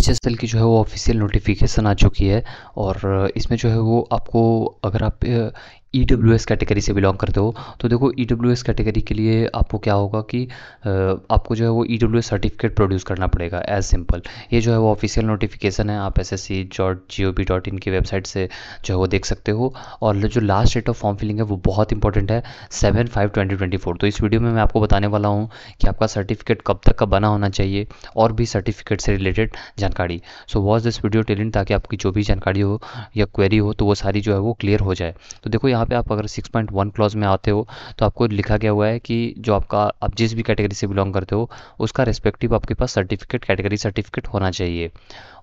सी की जो है वो ऑफिशियल नोटिफिकेशन आ चुकी है और इसमें जो है वो आपको अगर आप ई डब्ल्यू एस कैटेगरी से बिलोंग करते हो तो देखो ई डब्ल्यू एस कैटेगरी के लिए आपको क्या होगा कि आपको जो है वो E W S certificate produce करना पड़ेगा एज सिंपल ये जो है वो ऑफिशियल नोटिफिकेशन है आप S S C dot G O V dot in की वेबसाइट से जो है वो देख सकते हो और जो last date of form filling है वो बहुत इंपॉर्टेंट है seven five twenty twenty four तो इस वीडियो में मैं आपको बताने वाला हूँ कि आपका सर्टिफिकेट कब तक का बना होना चाहिए और भी सर्टिफिकेट से रिलेटेड जानकारी so watch this video till end ताकि आपकी जो भी जानकारी हो या क्वेरी हो तो वो सारी जो है वो क्लियर हो जाए तो देखो यहाँ यहाँ पे आप अगर 6.1 क्लॉज में आते हो तो आपको लिखा गया हुआ है कि जो आपका आप जिस भी कैटेगरी से बिलोंग करते हो उसका रेस्पेक्टिव आपके पास सर्टिफिकेट कैटेगरी सर्टिफिकेट होना चाहिए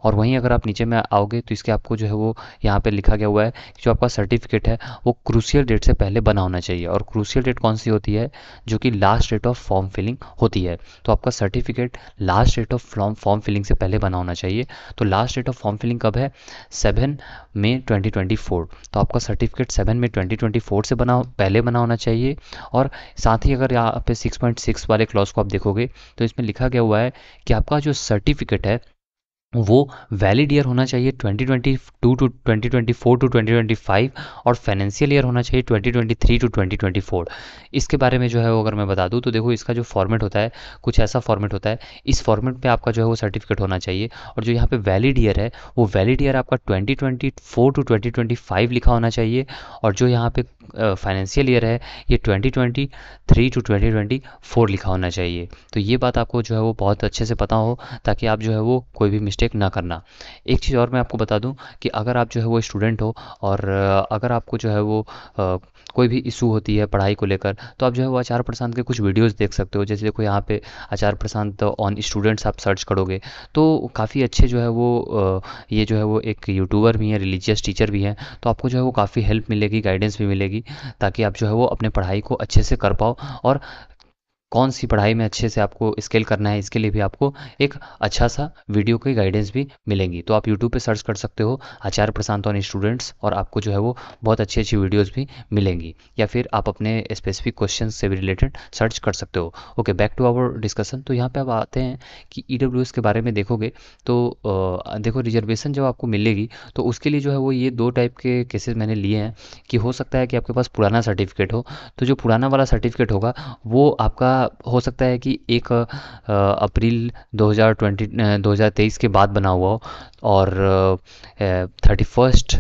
और वहीं अगर आप नीचे में आओगे तो इसके आपको जो है वो यहाँ पे लिखा गया हुआ है कि जो आपका सर्टिफिकेट है वो क्रूसियल डेट से पहले बना होना चाहिए और क्रूसियल डेट कौन सी होती है जो कि last date of form filling होती है तो आपका certificate last date of form form filling से पहले बना होना चाहिए तो last date of form filling कब है seven May twenty twenty four तो आपका certificate seven May twenty twenty four से बना पहले बना होना चाहिए और साथ ही अगर यहाँ पे सिक्स पॉइंट सिक्स वाले क्लॉज को आप देखोगे तो इसमें लिखा गया हुआ है कि आपका जो सर्टिफिकेट है वो वैलिड ईयर होना चाहिए 2022 टू टू 2024 टू 2025 और फाइनेंशियल ईयर होना चाहिए 2023 टू 2024 इसके बारे में जो है वो अगर मैं बता दूं तो देखो इसका जो फॉर्मेट होता है कुछ ऐसा फॉर्मेट होता है इस फॉर्मेट में आपका जो है वो सर्टिफिकेट होना चाहिए और जो यहाँ पे वैलिड ईयर है वो वैलिड ईयर आपका ट्वेंटी टू ट्वेंटी लिखा होना चाहिए और जो यहाँ पे फाइनेंशियल ईयर है ये 2023 टू ट्वेंटी लिखा होना चाहिए तो ये बात आपको जो है वो बहुत अच्छे से पता हो ताकि आप जो है वो कोई भी मिस्टेक ना करना एक चीज़ और मैं आपको बता दूं कि अगर आप जो है वो स्टूडेंट हो और अगर आपको जो है वो कोई भी इशू होती है पढ़ाई को लेकर तो आप जो है वो आचार प्रशांत के कुछ वीडियोस देख सकते हो जैसे देखो यहाँ पे आचार प्रशांत ऑन स्टूडेंट्स आप सर्च करोगे तो काफ़ी अच्छे जो है वो ये जो है वो एक यूट्यूबर भी हैं रिलीजियस टीचर भी हैं तो आपको जो है वो काफ़ी हेल्प मिलेगी गाइडेंस भी मिलेगी ताकि आप जो है वो अपने पढ़ाई को अच्छे से कर पाओ और कौन सी पढ़ाई में अच्छे से आपको स्केल करना है इसके लिए भी आपको एक अच्छा सा वीडियो की गाइडेंस भी मिलेंगी तो आप यूट्यूब पे सर्च कर सकते हो आचार्य प्रशांत ऑन स्टूडेंट्स और आपको जो है वो बहुत अच्छी अच्छी वीडियोज़ भी मिलेंगी या फिर आप अपने स्पेसिफिक क्वेश्चन से भी रिलेटेड सर्च कर सकते हो okay back to our discussion तो यहाँ पर आप आते हैं कि ई e के बारे में देखोगे तो आ, देखो रिजर्वेशन जब आपको मिलेगी तो उसके लिए जो है वो ये दो टाइप के केसेस मैंने लिए हैं कि हो सकता है कि आपके पास पुराना सर्टिफिकेट हो तो जो पुराना वाला सर्टिफिकेट होगा वो आपका हो सकता है कि एक अप्रैल 2020 2023 के बाद बना हुआ हो और थर्टी फर्स्ट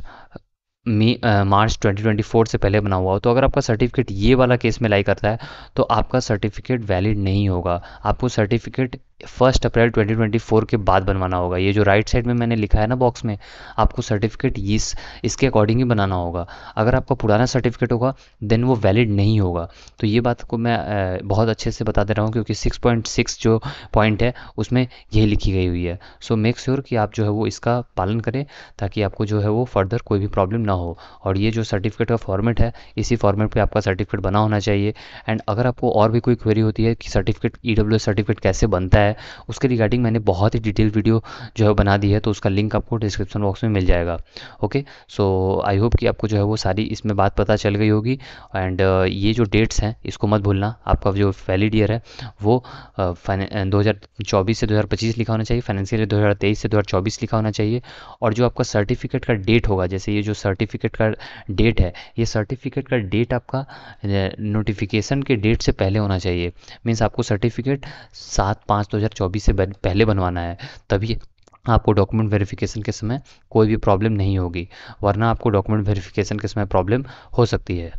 मी मार्च 2024 से पहले बना हुआ हो तो अगर आपका सर्टिफिकेट ये वाला केस में लाई करता है तो आपका सर्टिफिकेट वैलिड नहीं होगा आपको सर्टिफिकेट फर्स्ट अप्रैल 2024 के बाद बनवाना होगा ये जो राइट साइड में मैंने लिखा है ना बॉक्स में आपको सर्टिफिकेट इस इसके अकॉर्डिंग ही बनाना होगा अगर आपका पुराना सर्टिफिकेट होगा देन वो वैलिड नहीं होगा तो ये बात को मैं बहुत अच्छे से बता दे रहा हूँ क्योंकि 6.6 जो पॉइंट है उसमें यही लिखी गई हुई है सो मेक श्योर कि आप जो है वो इसका पालन करें ताकि आपको जो है वो फर्दर कोई भी प्रॉब्लम ना हो और ये जो सर्टिफिकेट का फॉर्मेट है इसी फॉर्मेट पर आपका सर्टिफिकेट बना होना चाहिए एंड अगर आपको और भी कोई क्वेरी होती है कि सर्टिफिकेट ई सर्टिफिकेट कैसे बनता है है उसके रिगार्डिंग मैंने बहुत ही डिटेल वीडियो जो है बना दी है तो उसका लिंक आपको डिस्क्रिप्शन बॉक्स में मिल जाएगा ओके सो आई होप कि आपको जो है वो सारी इसमें बात पता चल गई होगी एंड uh, ये जो डेट्स हैं इसको मत भूलना आपका जो वैलिड ईयर है वो uh, uh, दो से दो लिखा होना चाहिए फाइनेंशियल ईयर दो से दो लिखा होना चाहिए और जो आपका सर्टिफिकेट का डेट होगा जैसे ये जो सर्टिफिकेट का डेट है ये सर्टिफिकेट का डेट आपका नोटिफिकेशन के डेट से पहले होना चाहिए मीन्स आपको सर्टिफिकेट सात पाँच दो 2024 से पहले बनवाना है तभी आपको डॉक्यूमेंट वेरिफिकेशन के समय कोई भी प्रॉब्लम नहीं होगी वरना आपको डॉक्यूमेंट वेरिफिकेशन के समय प्रॉब्लम हो सकती है